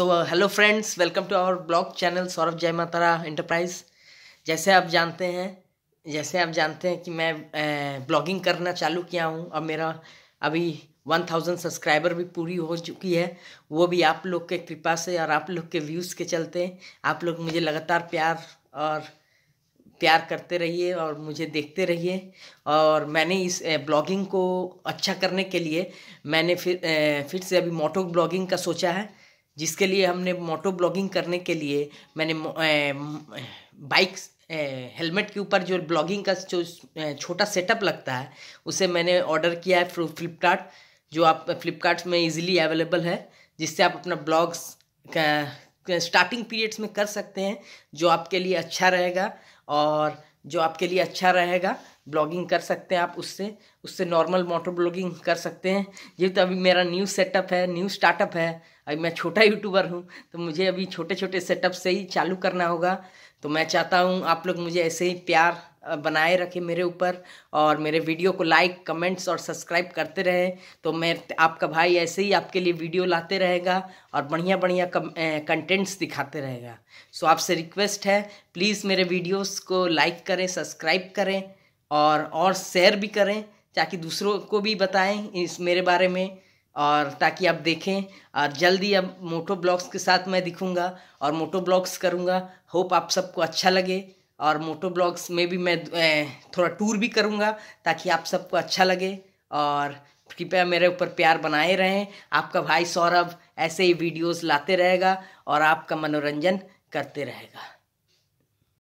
so hello friends welcome to our blog channel Saurabh Jai Matara enterprise जैसे आप जानते हैं जैसे आप जानते हैं कि मैं ब्लॉगिंग करना चालू किया हूँ अब मेरा अभी वन थाउजेंड सब्सक्राइबर भी पूरी हो चुकी है वो भी आप लोग के कृपा से और आप लोग के व्यूज़ के चलते आप लोग मुझे लगातार प्यार और प्यार करते रहिए और मुझे देखते रहिए और मैंने इस ब्लॉगिंग को अच्छा करने के लिए मैंने फिर फिर से अभी मोटो ब्लॉगिंग का सोचा है जिसके लिए हमने मोटो ब्लॉगिंग करने के लिए मैंने बाइक हेलमेट के ऊपर जो ब्लॉगिंग का जो छोटा सेटअप लगता है उसे मैंने ऑर्डर किया है फ्लिपकार्ट जो आप फ्लिपकार्ट में इजीली अवेलेबल है जिससे आप अपना ब्लॉग्स स्टार्टिंग पीरियड्स में कर सकते हैं जो आपके लिए अच्छा रहेगा और जो आपके लिए अच्छा रहेगा ब्लॉगिंग कर सकते हैं आप उससे उससे नॉर्मल मोटर ब्लॉगिंग कर सकते हैं ये तो अभी मेरा न्यू सेटअप है न्यू स्टार्टअप है अभी मैं छोटा यूट्यूबर हूँ तो मुझे अभी छोटे छोटे सेटअप से ही चालू करना होगा तो मैं चाहता हूँ आप लोग मुझे ऐसे ही प्यार बनाए रखें मेरे ऊपर और मेरे वीडियो को लाइक कमेंट्स और सब्सक्राइब करते रहें तो मैं आपका भाई ऐसे ही आपके लिए वीडियो लाते रहेगा और बढ़िया बढ़िया कंटेंट्स दिखाते रहेगा सो आपसे रिक्वेस्ट है प्लीज़ मेरे वीडियोस को लाइक करें सब्सक्राइब करें और और शेयर भी करें ताकि दूसरों को भी बताएं इस मेरे बारे में और ताकि आप देखें और जल्दी अब मोटो ब्लॉग्स के साथ मैं दिखूँगा और मोटो ब्लॉग्स करूँगा होप आप सबको अच्छा लगे और मोटो ब्लॉग्स में भी मैं थोड़ा टूर भी करूँगा ताकि आप सबको अच्छा लगे और कृपया मेरे ऊपर प्यार बनाए रहें आपका भाई सौरभ ऐसे ही वीडियोस लाते रहेगा और आपका मनोरंजन करते रहेगा